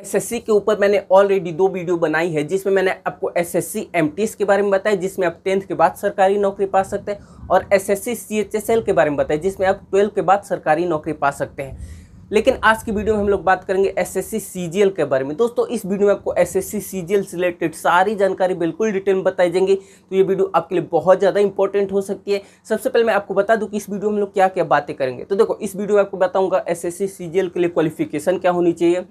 SSC के ऊपर मैंने ऑलरेडी दो वीडियो बनाई है जिसमें मैंने आपको एसएससी एमटीएस के बारे में बताया जिसमें आप टेंथ के बाद सरकारी नौकरी पा सकते हैं और एसएससी सीएचएसएल के बारे में बताया जिसमें आप ट्वेल्व के बाद सरकारी नौकरी पा सकते हैं लेकिन आज की वीडियो में हम लोग बात करेंगे एसएससी सीजीएल के बारे में दोस्तों इस वीडियो में आपको एसएससी सीजीएल से रिलेटेड सारी जानकारी बिल्कुल डिटेल में बताई जाएंगी तो ये वीडियो आपके लिए बहुत ज़्यादा इंपॉर्टेंट हो सकती है सबसे पहले मैं आपको बता दूं कि इस वीडियो में हम लोग क्या क्या बातें करेंगे तो देखो इस वीडियो में आपको बताऊंगा एस एस के लिए क्वालिफिकेशन क्या होनी चाहिए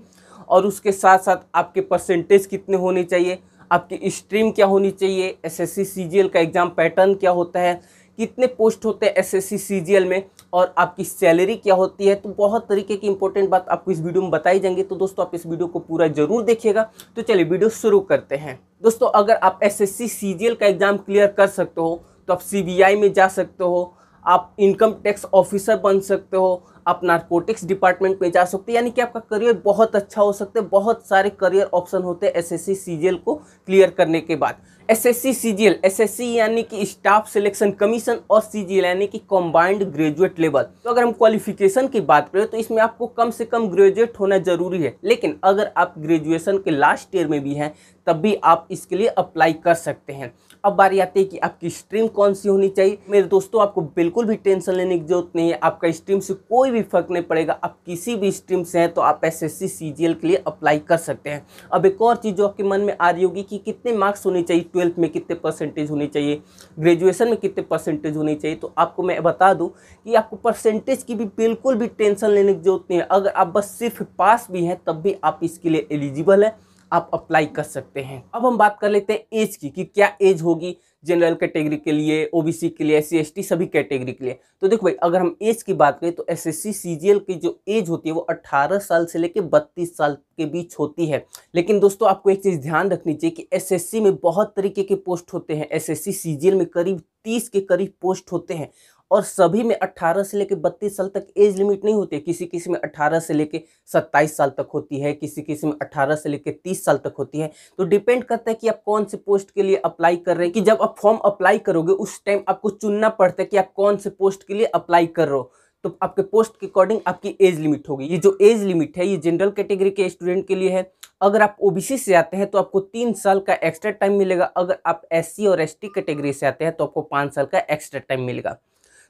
और उसके साथ साथ आपके परसेंटेज कितने होने चाहिए आपकी स्ट्रीम क्या होनी चाहिए एसएससी सीजीएल का एग्ज़ाम पैटर्न क्या होता है कितने पोस्ट होते हैं एसएससी सीजीएल में और आपकी सैलरी क्या होती है तो बहुत तरीके की इंपॉर्टेंट बात आपको इस वीडियो में बताई जाएंगी तो दोस्तों आप इस वीडियो को पूरा जरूर देखिएगा तो चलिए वीडियो शुरू करते हैं दोस्तों अगर आप एस सीजीएल का एग्ज़ाम क्लियर कर सकते हो तो आप सी में जा सकते हो आप इनकम टैक्स ऑफिसर बन सकते हो आप नार्कोटिक्स डिपार्टमेंट में जा सकते हैं यानी कि आपका करियर बहुत अच्छा हो सकता है बहुत सारे करियर ऑप्शन होते हैं एसएससी सीजीएल को क्लियर करने के बाद एसएससी सीजीएल एसएससी यानी कि स्टाफ सिलेक्शन कमीशन और सीजीएल यानी कि कॉम्बाइंड ग्रेजुएट लेवल तो अगर हम क्वालिफिकेशन की बात करें तो इसमें आपको कम से कम ग्रेजुएट होना जरूरी है लेकिन अगर आप ग्रेजुएशन के लास्ट ईयर में भी हैं तब भी आप इसके लिए अप्लाई कर सकते हैं अब बारी आती है कि आपकी स्ट्रीम कौन सी होनी चाहिए मेरे दोस्तों आपको बिल्कुल भी टेंशन लेने की जरूरत नहीं है आपका स्ट्रीम से कोई भी फर्क नहीं पड़ेगा आप किसी भी स्ट्रीम से हैं तो आप एस एस के लिए अप्लाई कर सकते हैं अब एक और चीज़ जो आपके मन में आ रही होगी कि कितने मार्क्स होने चाहिए ट्वेल्थ में कितने परसेंटेज होनी चाहिए ग्रेजुएशन में कितने परसेंटेज होनी चाहिए तो आपको मैं बता दूं कि आपको परसेंटेज की भी बिल्कुल भी टेंशन लेने की जरूरत नहीं है अगर आप बस सिर्फ पास भी हैं तब भी आप इसके लिए एलिजिबल हैं आप अप्लाई कर सकते हैं अब हम बात कर लेते हैं एज की कि क्या एज होगी जनरल कैटेगरी के लिए ओबीसी के लिए एस सी सभी कैटेगरी के लिए तो देखो भाई अगर हम एज की बात करें तो एस एस सीजीएल की जो एज होती है वो 18 साल से लेकर 32 साल के बीच होती है लेकिन दोस्तों आपको एक चीज़ ध्यान रखनी चाहिए कि एसएससी में बहुत तरीके के पोस्ट होते हैं एसएससी सीजीएल में करीब 30 के करीब पोस्ट होते हैं और सभी में 18 से लेकर 32 साल तक एज लिमिट नहीं होती है किसी किसी में 18 से लेकर 27 साल तक होती है किसी किसी में 18 से लेकर 30 साल तक होती है तो डिपेंड करता है कि आप कौन से पोस्ट के लिए अप्लाई कर रहे हैं कि जब आप फॉर्म अप्लाई करोगे उस टाइम आपको चुनना पड़ता है कि आप कौन से पोस्ट के लिए अप्लाई कर रहे हो तो आपके पोस्ट के अकॉर्डिंग आपकी एज लिमिट होगी ये जो एज लिमिट है ये जनरल कैटेगरी के स्टूडेंट के लिए है अगर आप ओबीसी से आते हैं तो आपको तीन साल का एक्स्ट्रा टाइम मिलेगा अगर आप एससी और एसटी कैटेगरी से आते हैं तो आपको पाँच साल का एक्स्ट्रा टाइम मिलेगा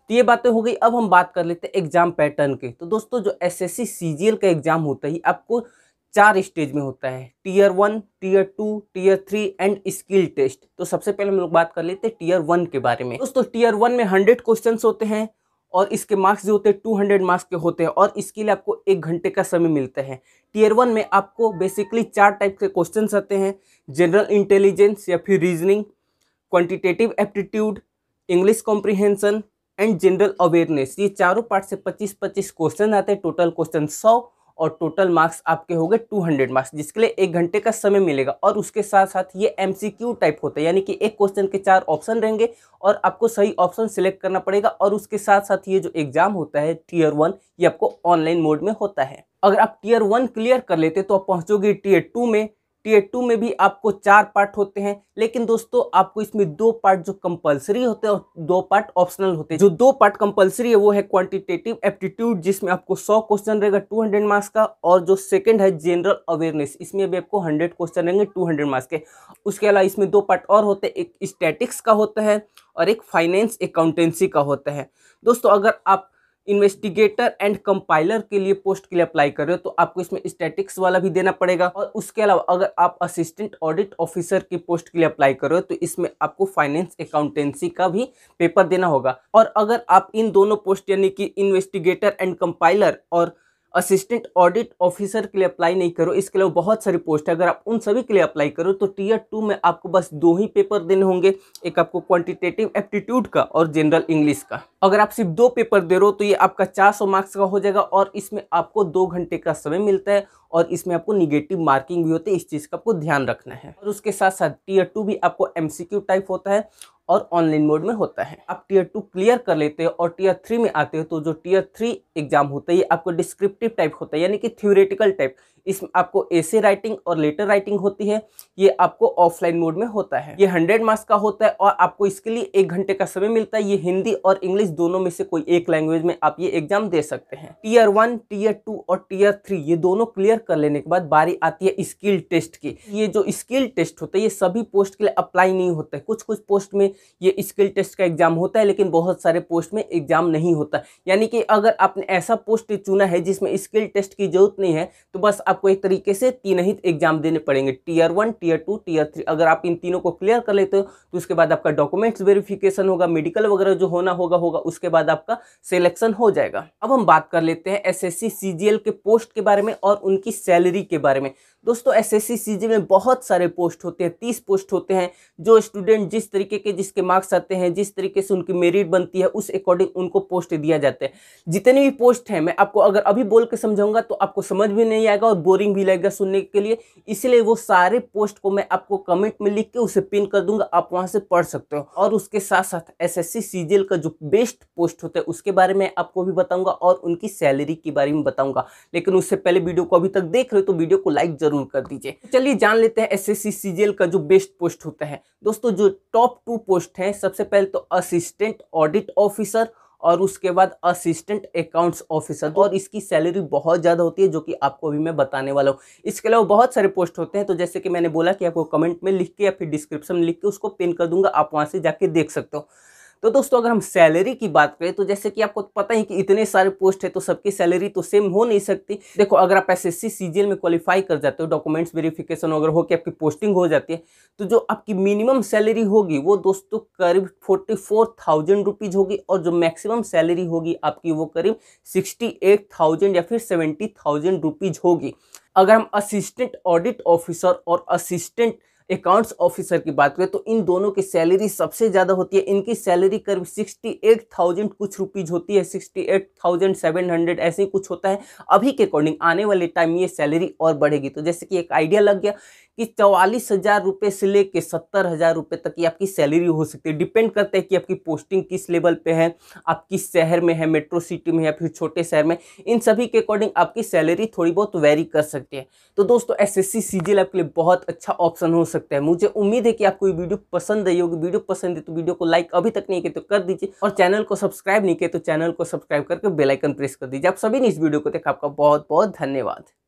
तो ये बातें हो गई अब हम बात कर लेते हैं एग्जाम पैटर्न के तो दोस्तों जो एस एस का एग्जाम होता है आपको चार स्टेज में होता है tier one tier two tier three and skill test तो सबसे पहले हम लोग बात कर लेते हैं टीयर वन के बारे में दोस्तों टीयर वन में हंड्रेड क्वेश्चन होते हैं और इसके मार्क्स जो होते हैं टू हंड्रेड मार्क्स के होते हैं और इसके लिए आपको एक घंटे का समय मिलता है टीयर वन में आपको बेसिकली चार टाइप के क्वेश्चन आते हैं जनरल इंटेलिजेंस या फिर reasoning quantitative aptitude English comprehension and general awareness ये चारों पार्ट से 25-25 क्वेश्चन आते हैं टोटल क्वेश्चन 100 और टोटल मार्क्स आपके हो गए टू मार्क्स जिसके लिए एक घंटे का समय मिलेगा और उसके साथ साथ ये एम टाइप होता है यानी कि एक क्वेश्चन के चार ऑप्शन रहेंगे और आपको सही ऑप्शन सिलेक्ट करना पड़ेगा और उसके साथ साथ ये जो एग्जाम होता है टीयर वन ये आपको ऑनलाइन मोड में होता है अगर आप टीयर वन क्लियर कर लेते तो आप पहुँचोगे टीयर टू में टीयर टू में भी आपको चार पार्ट होते हैं लेकिन दोस्तों आपको इसमें दो पार्ट जो कंपलसरी होते हैं और दो पार्ट ऑप्शनल होते हैं जो दो पार्ट कंपलसरी है वो है क्वांटिटेटिव एप्टीट्यूड जिसमें आपको 100 क्वेश्चन रहेगा 200 मार्क्स का और जो सेकंड है जनरल अवेयरनेस इसमें भी आपको 100 क्वेश्चन रहेंगे 200 मार्क्स के उसके अलावा इसमें दो पार्ट और होते हैं एक स्टैटिक्स का होता है और एक फाइनेंस अकाउंटेंसी का होता है दोस्तों अगर आप इन्वेस्टिगेटर एंड कंपाइलर के लिए पोस्ट के लिए अप्लाई कर रहे हो तो आपको इसमें स्टैटिक्स वाला भी देना पड़ेगा और उसके अलावा अगर आप असिस्टेंट ऑडिट ऑफिसर की पोस्ट के लिए अप्लाई कर रहे हो तो इसमें आपको फाइनेंस अकाउंटेंसी का भी पेपर देना होगा और अगर आप इन दोनों पोस्ट यानी कि इन्वेस्टिगेटर एंड कंपाइलर और असिस्टेंट ऑडिट ऑफिसर के लिए अप्लाई नहीं करो इसके लिए बहुत सारी पोस्ट है अगर आप उन सभी के लिए अप्लाई करो तो टीयर टू में आपको बस दो ही पेपर देने होंगे एक आपको क्वांटिटेटिव एप्टीट्यूड का और जनरल इंग्लिश का अगर आप सिर्फ दो पेपर दे रहे हो तो ये आपका चार मार्क्स का हो जाएगा और इसमें आपको दो घंटे का समय मिलता है और इसमें आपको निगेटिव मार्किंग भी होती है इस चीज़ का आपको ध्यान रखना है और उसके साथ साथ टीयर टू भी आपको एमसीक्यू टाइप होता है और ऑनलाइन मोड में होता है आप टीयर टू क्लियर कर लेते हो और टीयर थ्री में आते हो तो जो टीयर थ्री एग्जाम होता है ये आपको डिस्क्रिप्टिव टाइप होता है यानी कि थ्योरेटिकल टाइप इसमें आपको ऐसे राइटिंग और लेटर राइटिंग होती है ये आपको ऑफलाइन मोड में होता है ये हंड्रेड मार्क्स का होता है और आपको इसके लिए एक घंटे का समय मिलता है ये हिंदी और इंग्लिश दोनों में से कोई एक लैंग्वेज में आप ये एग्जाम दे सकते हैं टीयर वन टीयर टू और टीयर थ्री ये दोनों क्लियर कर लेने के बाद बारी आती है स्किल टेस्ट की ये जो स्किल टेस्ट होता है ये सभी पोस्ट के लिए अप्लाई नहीं होता है कुछ कुछ पोस्ट में ये स्किल टेस्ट का एग्जाम होता है लेकिन बहुत सारे पोस्ट में एग्जाम नहीं होता यानी कि अगर आपने ऐसा पोस्ट चुना है जिसमें स्किल टेस्ट की जरूरत नहीं है तो बस आपको एक तरीके से तीन ही एग्जाम देने पड़ेंगे tier one tier two tier three अगर आप इन तीनों को क्लियर कर लेते हो तो उसके बाद आपका डॉक्यूमेंट्स वेरिफिकेशन होगा मेडिकल वगैरह जो होना होगा होगा उसके बाद आपका सिलेक्शन हो जाएगा अब हम बात कर लेते हैं एस एस के पोस्ट के बारे में और उनकी सैलरी के बारे में दोस्तों एसएससी सीजी में बहुत सारे पोस्ट होते हैं तीस पोस्ट होते हैं जो स्टूडेंट जिस तरीके के जिसके मार्क्स आते हैं जिस तरीके से उनकी मेरिट बनती है उस अकॉर्डिंग उनको पोस्ट दिया जाता है जितने भी पोस्ट हैं मैं आपको अगर अभी बोल के समझाऊंगा तो आपको समझ भी नहीं आएगा और बोरिंग भी लगेगा सुनने के लिए इसलिए वो सारे पोस्ट को मैं आपको कमेंट में लिख के उसे पिन कर दूंगा आप वहाँ से पढ़ सकते हो और उसके साथ साथ एस एस का जो बेस्ट पोस्ट होता है उसके बारे में आपको भी बताऊँगा और उनकी सैलरी के बारे में बताऊंगा लेकिन उससे पहले वीडियो को अभी तक देख रहे हो तो वीडियो को लाइक जरूर जरूर कर दीजिए चलिए जान लेते हैं एस एस का जो बेस्ट पोस्ट होता है दोस्तों जो टॉप टू पोस्ट है सबसे पहले तो असिस्टेंट ऑडिट ऑफिसर और उसके बाद असिस्टेंट अकाउंट्स ऑफिसर और इसकी सैलरी बहुत ज़्यादा होती है जो कि आपको अभी मैं बताने वाला हूँ इसके अलावा बहुत सारे पोस्ट होते हैं तो जैसे कि मैंने बोला कि आपको कमेंट में लिख के या फिर डिस्क्रिप्शन में लिख के उसको पिन कर दूंगा आप वहाँ से जाके देख सकते हो तो दोस्तों अगर हम सैलरी की बात करें तो जैसे कि आपको पता ही कि इतने सारे पोस्ट है तो सबकी सैलरी तो सेम हो नहीं सकती देखो अगर आप एस एस में क्वालिफाई कर जाते हो डॉक्यूमेंट्स वेरिफिकेशन अगर हो कि आपकी पोस्टिंग हो जाती है तो जो आपकी मिनिमम सैलरी होगी वो दोस्तों करीब फोर्टी फोर थाउजेंड रुपीज़ होगी और जो मैक्सिमम सैलरी होगी आपकी वो करीब सिक्सटी एट थाउजेंड या फिर सेवेंटी थाउजेंड रुपीज़ होगी अगर हम असिस्टेंट ऑडिट ऑफिसर और असिस्टेंट अकाउंट्स ऑफिसर की बात करें तो इन दोनों की सैलरी सबसे ज़्यादा होती है इनकी सैलरी करीब सिक्सटी एट थाउजेंड कुछ रुपीज़ होती है sixty eight thousand seven hundred ऐसे ही कुछ होता है अभी के अकॉर्डिंग आने वाले टाइम ये सैलरी और बढ़ेगी तो जैसे कि एक आइडिया लग गया कि चौवालीस हज़ार रुपये से लेके सत्तर हज़ार रुपये तक की आपकी सैलरी हो सकती है डिपेंड करता है कि आपकी पोस्टिंग किस लेवल पे है आप किस शहर में है मेट्रो सिटी में या फिर छोटे शहर में इन सभी के अकॉर्डिंग आपकी सैलरी थोड़ी बहुत वेरी कर सकती है तो दोस्तों एस एस सी आपके लिए बहुत अच्छा ऑप्शन हो सकता है मुझे उम्मीद है कि आपको ये वीडियो पसंद आई होगी वीडियो पसंद है तो वीडियो को लाइक अभी तक नहीं किया तो कर दीजिए और चैनल को सब्सक्राइब नहीं किया तो चैनल को सब्सक्राइब करके बेलाइकन प्रेस कर दीजिए आप सभी ने इस वीडियो को देखा आपका बहुत बहुत धन्यवाद